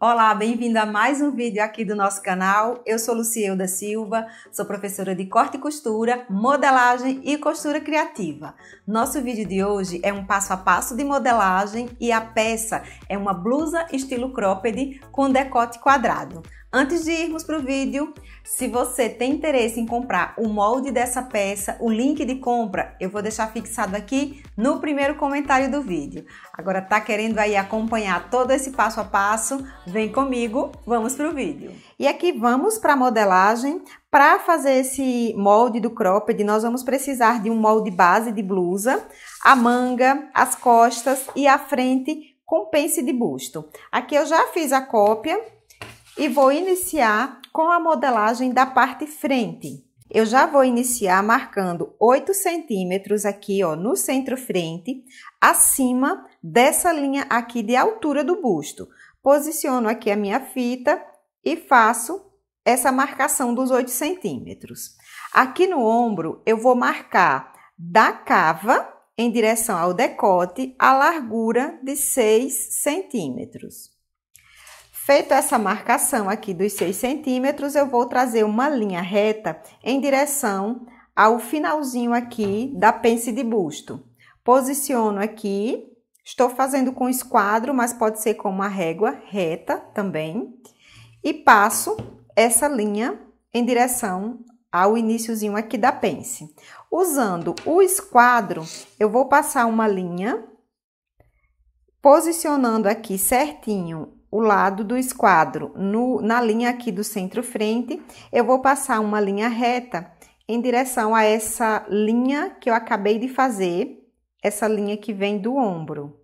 Olá, bem-vindo a mais um vídeo aqui do nosso canal. Eu sou da Silva, sou professora de corte e costura, modelagem e costura criativa. Nosso vídeo de hoje é um passo a passo de modelagem e a peça é uma blusa estilo cropped com decote quadrado. Antes de irmos para o vídeo, se você tem interesse em comprar o molde dessa peça, o link de compra eu vou deixar fixado aqui no primeiro comentário do vídeo. Agora tá querendo aí acompanhar todo esse passo a passo? Vem comigo, vamos para o vídeo. E aqui vamos para a modelagem. Para fazer esse molde do cropped, nós vamos precisar de um molde base de blusa, a manga, as costas e a frente com pence de busto. Aqui eu já fiz a cópia e vou iniciar com a modelagem da parte frente. Eu já vou iniciar marcando 8 centímetros aqui, ó, no centro-frente, acima dessa linha aqui de altura do busto. Posiciono aqui a minha fita e faço essa marcação dos 8 centímetros. Aqui no ombro, eu vou marcar da cava em direção ao decote a largura de 6 centímetros. Feito essa marcação aqui dos 6 centímetros, eu vou trazer uma linha reta em direção ao finalzinho aqui da pence de busto. Posiciono aqui, estou fazendo com esquadro, mas pode ser com uma régua reta também. E passo essa linha em direção ao iníciozinho aqui da pence. Usando o esquadro, eu vou passar uma linha, posicionando aqui certinho o lado do esquadro no, na linha aqui do centro-frente, eu vou passar uma linha reta em direção a essa linha que eu acabei de fazer, essa linha que vem do ombro.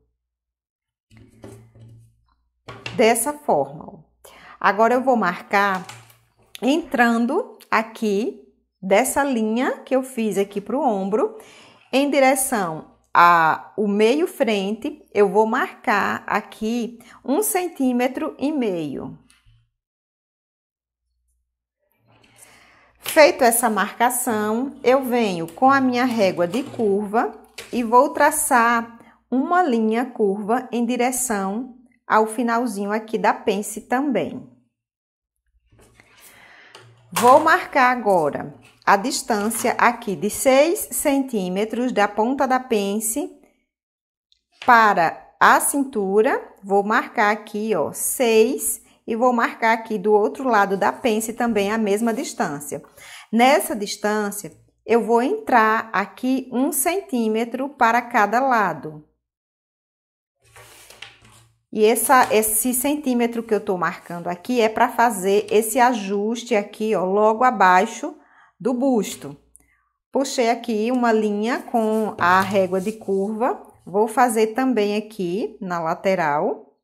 Dessa forma. Agora, eu vou marcar entrando aqui dessa linha que eu fiz aqui para o ombro, em direção a, o meio frente, eu vou marcar aqui um centímetro e meio. Feito essa marcação, eu venho com a minha régua de curva e vou traçar uma linha curva em direção ao finalzinho aqui da pence também. Vou marcar agora a distância aqui de 6 centímetros da ponta da pence para a cintura. Vou marcar aqui, ó, 6 e vou marcar aqui do outro lado da pence também a mesma distância. Nessa distância, eu vou entrar aqui um centímetro para cada lado. E essa, esse centímetro que eu tô marcando aqui é para fazer esse ajuste aqui, ó, logo abaixo do busto. Puxei aqui uma linha com a régua de curva, vou fazer também aqui na lateral.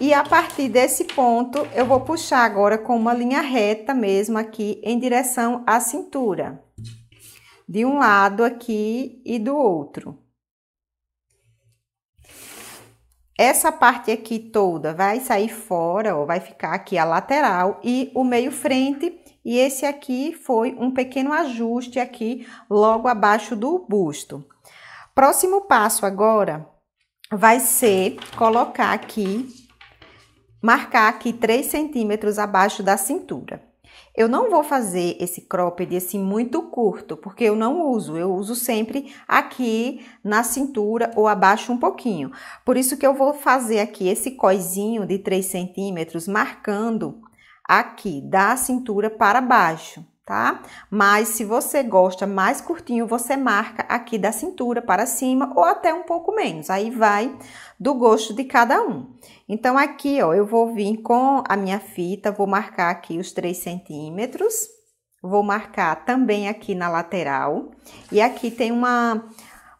E a partir desse ponto, eu vou puxar agora com uma linha reta mesmo aqui em direção à cintura. De um lado aqui e do outro. Essa parte aqui toda vai sair fora, ou vai ficar aqui a lateral e o meio frente. E esse aqui foi um pequeno ajuste aqui logo abaixo do busto. Próximo passo agora vai ser colocar aqui, marcar aqui 3 centímetros abaixo da cintura. Eu não vou fazer esse cropped assim muito curto, porque eu não uso, eu uso sempre aqui na cintura ou abaixo um pouquinho. Por isso que eu vou fazer aqui esse coisinho de 3 centímetros, marcando aqui da cintura para baixo tá? Mas se você gosta mais curtinho, você marca aqui da cintura para cima ou até um pouco menos. Aí vai do gosto de cada um. Então, aqui, ó, eu vou vir com a minha fita, vou marcar aqui os 3 centímetros. Vou marcar também aqui na lateral. E aqui tem uma,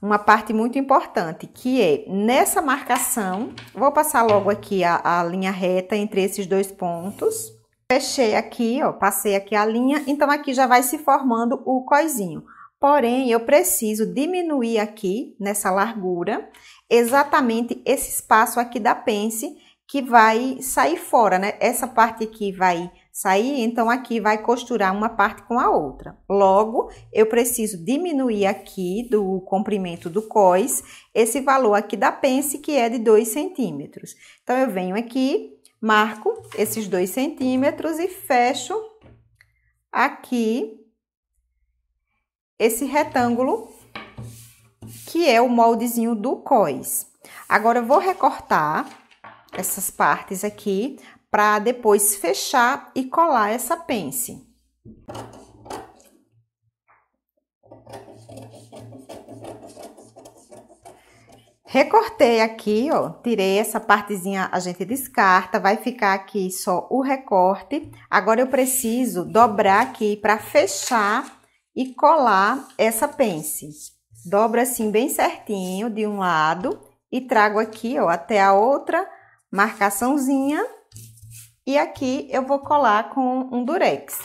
uma parte muito importante, que é nessa marcação... Vou passar logo aqui a, a linha reta entre esses dois pontos Fechei aqui, ó, passei aqui a linha, então aqui já vai se formando o coisinho. Porém, eu preciso diminuir aqui, nessa largura, exatamente esse espaço aqui da pence, que vai sair fora, né? Essa parte aqui vai sair, então aqui vai costurar uma parte com a outra. Logo, eu preciso diminuir aqui do comprimento do cois esse valor aqui da pence, que é de 2 centímetros. Então, eu venho aqui, Marco esses dois centímetros e fecho aqui esse retângulo que é o moldezinho do cós. Agora, eu vou recortar essas partes aqui para depois fechar e colar essa pence. Recortei aqui, ó, tirei essa partezinha, a gente descarta, vai ficar aqui só o recorte. Agora eu preciso dobrar aqui para fechar e colar essa pence. Dobro assim bem certinho de um lado e trago aqui, ó, até a outra marcaçãozinha. E aqui eu vou colar com um durex.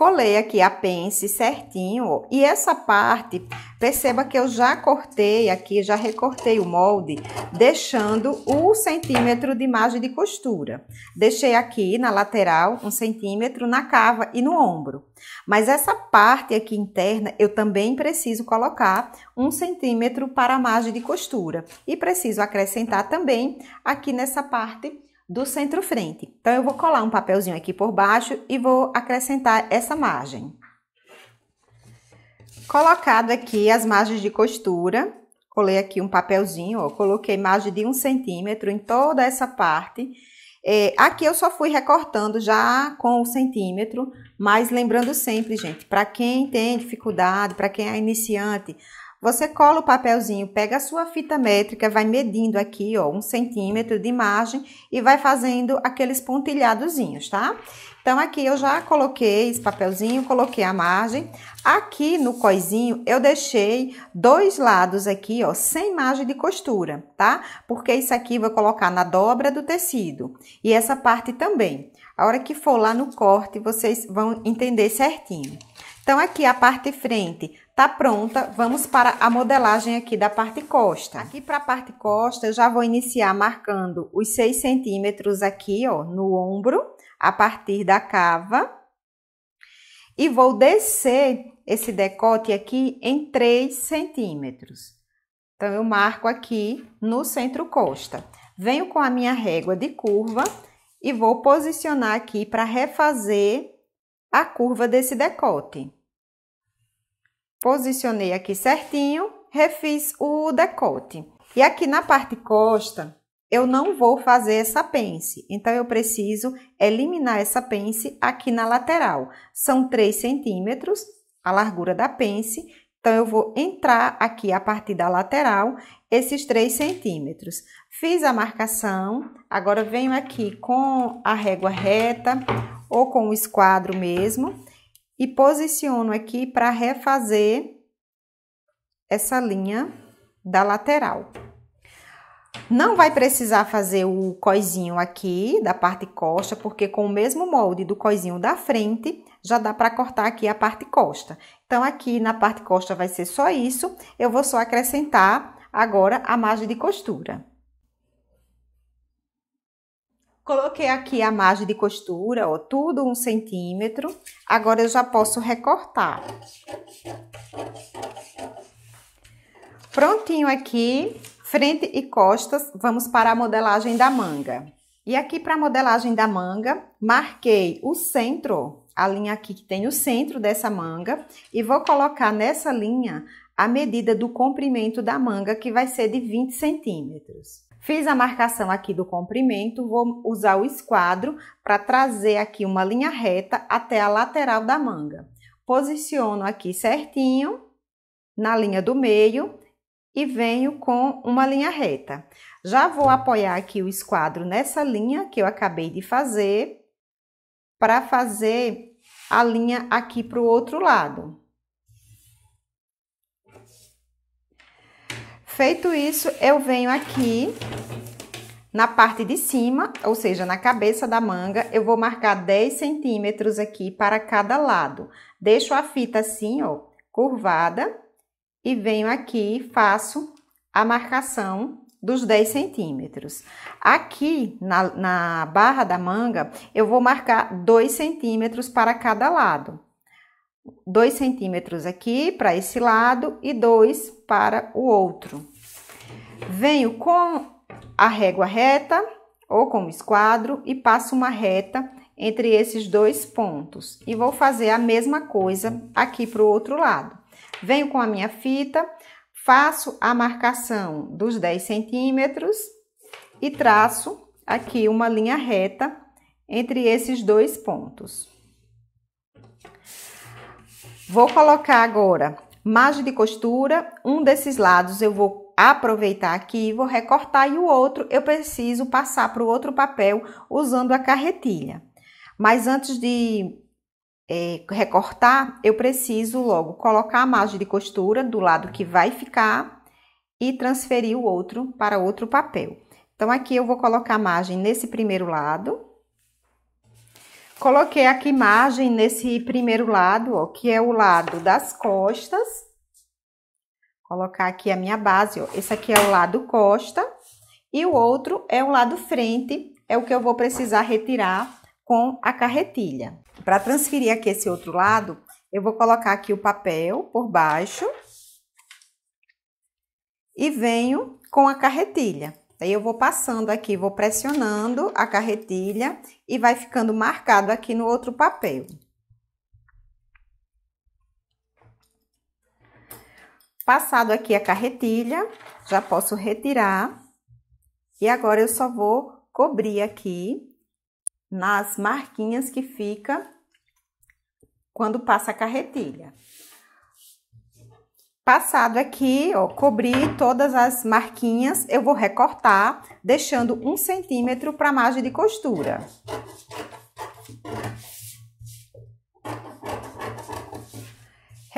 Colei aqui a pence certinho ó, e essa parte, perceba que eu já cortei aqui, já recortei o molde, deixando o um centímetro de margem de costura. Deixei aqui na lateral um centímetro, na cava e no ombro. Mas essa parte aqui interna, eu também preciso colocar um centímetro para a margem de costura. E preciso acrescentar também aqui nessa parte do centro-frente. Então, eu vou colar um papelzinho aqui por baixo e vou acrescentar essa margem. Colocado aqui as margens de costura, colei aqui um papelzinho, ó, coloquei margem de um centímetro em toda essa parte. É, aqui eu só fui recortando já com o centímetro, mas lembrando sempre, gente, para quem tem dificuldade, para quem é iniciante, você cola o papelzinho, pega a sua fita métrica, vai medindo aqui, ó, um centímetro de margem e vai fazendo aqueles pontilhadozinhos, tá? Então, aqui eu já coloquei esse papelzinho, coloquei a margem. Aqui no coisinho, eu deixei dois lados aqui, ó, sem margem de costura, tá? Porque isso aqui eu vou colocar na dobra do tecido. E essa parte também. A hora que for lá no corte, vocês vão entender certinho. Então, aqui a parte frente tá pronta, vamos para a modelagem aqui da parte costa. Aqui para a parte costa, eu já vou iniciar marcando os 6 centímetros aqui, ó, no ombro, a partir da cava. E vou descer esse decote aqui em 3 centímetros. Então, eu marco aqui no centro costa. Venho com a minha régua de curva e vou posicionar aqui para refazer a curva desse decote. Posicionei aqui certinho, refiz o decote. E aqui na parte costa, eu não vou fazer essa pence. Então, eu preciso eliminar essa pence aqui na lateral. São 3 centímetros a largura da pence. Então, eu vou entrar aqui a partir da lateral, esses 3 centímetros. Fiz a marcação, agora venho aqui com a régua reta ou com o esquadro mesmo e posiciono aqui para refazer essa linha da lateral. Não vai precisar fazer o coisinho aqui da parte costa, porque com o mesmo molde do coisinho da frente, já dá para cortar aqui a parte costa. Então, aqui na parte costa vai ser só isso, eu vou só acrescentar agora a margem de costura. Coloquei aqui a margem de costura, ó, tudo um centímetro. Agora eu já posso recortar. Prontinho aqui, frente e costas, vamos para a modelagem da manga. E aqui para a modelagem da manga, marquei o centro, a linha aqui que tem o centro dessa manga, e vou colocar nessa linha a medida do comprimento da manga, que vai ser de 20 centímetros. Fiz a marcação aqui do comprimento, vou usar o esquadro para trazer aqui uma linha reta até a lateral da manga. Posiciono aqui certinho na linha do meio e venho com uma linha reta. Já vou apoiar aqui o esquadro nessa linha que eu acabei de fazer para fazer a linha aqui para o outro lado. Feito isso, eu venho aqui na parte de cima, ou seja, na cabeça da manga, eu vou marcar 10 centímetros aqui para cada lado. Deixo a fita assim, ó, curvada, e venho aqui e faço a marcação dos 10 centímetros. Aqui na, na, barra da manga, eu vou marcar 2 centímetros para cada lado. 2 centímetros aqui para esse lado e 2 para o outro. Venho com a régua reta ou com o esquadro e passo uma reta entre esses dois pontos. E vou fazer a mesma coisa aqui para o outro lado. Venho com a minha fita, faço a marcação dos 10 centímetros e traço aqui uma linha reta entre esses dois pontos. Vou colocar agora margem de costura, um desses lados eu vou aproveitar aqui, vou recortar e o outro eu preciso passar para o outro papel usando a carretilha. Mas antes de é, recortar, eu preciso logo colocar a margem de costura do lado que vai ficar e transferir o outro para outro papel. Então, aqui eu vou colocar a margem nesse primeiro lado. Coloquei aqui margem nesse primeiro lado, ó, que é o lado das costas Colocar aqui a minha base, ó. Esse aqui é o lado costa e o outro é o lado frente, é o que eu vou precisar retirar com a carretilha. Para transferir aqui esse outro lado, eu vou colocar aqui o papel por baixo e venho com a carretilha. Aí eu vou passando aqui, vou pressionando a carretilha e vai ficando marcado aqui no outro papel. Passado aqui a carretilha, já posso retirar. E agora eu só vou cobrir aqui nas marquinhas que fica quando passa a carretilha. Passado aqui, ó, cobri todas as marquinhas, eu vou recortar, deixando um centímetro para a margem de costura.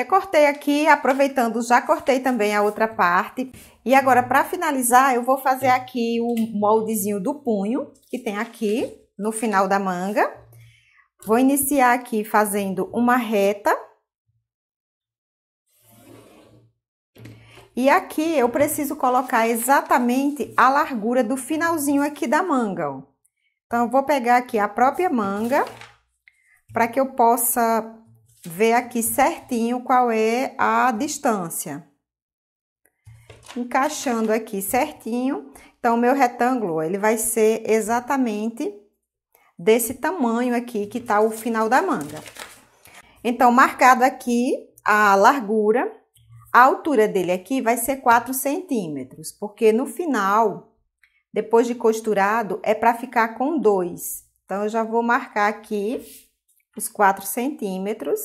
Recortei aqui, aproveitando, já cortei também a outra parte. E agora, para finalizar, eu vou fazer aqui o moldezinho do punho, que tem aqui no final da manga. Vou iniciar aqui fazendo uma reta. E aqui eu preciso colocar exatamente a largura do finalzinho aqui da manga, ó. Então, eu vou pegar aqui a própria manga, para que eu possa ver aqui certinho qual é a distância. Encaixando aqui certinho, então meu retângulo ele vai ser exatamente desse tamanho aqui que tá o final da manga. Então, marcado aqui a largura, a altura dele aqui vai ser 4 centímetros, porque no final, depois de costurado, é para ficar com 2. Então, eu já vou marcar aqui os 4 centímetros.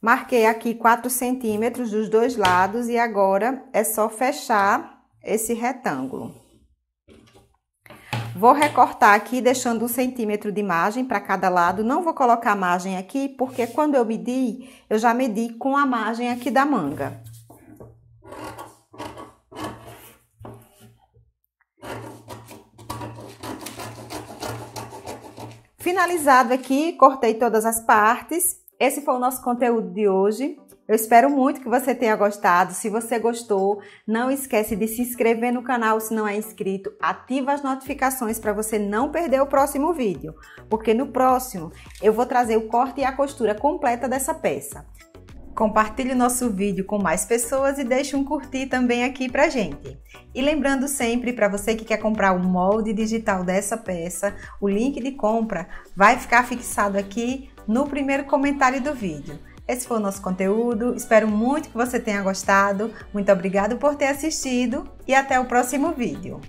Marquei aqui 4 centímetros dos dois lados e agora é só fechar esse retângulo. Vou recortar aqui, deixando um centímetro de margem para cada lado. Não vou colocar margem aqui, porque quando eu medi, eu já medi com a margem aqui da manga. Finalizado aqui, cortei todas as partes. Esse foi o nosso conteúdo de hoje. Eu espero muito que você tenha gostado. Se você gostou, não esquece de se inscrever no canal se não é inscrito. Ativa as notificações para você não perder o próximo vídeo, porque no próximo eu vou trazer o corte e a costura completa dessa peça. Compartilhe nosso vídeo com mais pessoas e deixe um curtir também aqui pra gente. E lembrando sempre, para você que quer comprar o molde digital dessa peça, o link de compra vai ficar fixado aqui no primeiro comentário do vídeo. Esse foi o nosso conteúdo, espero muito que você tenha gostado, muito obrigado por ter assistido e até o próximo vídeo.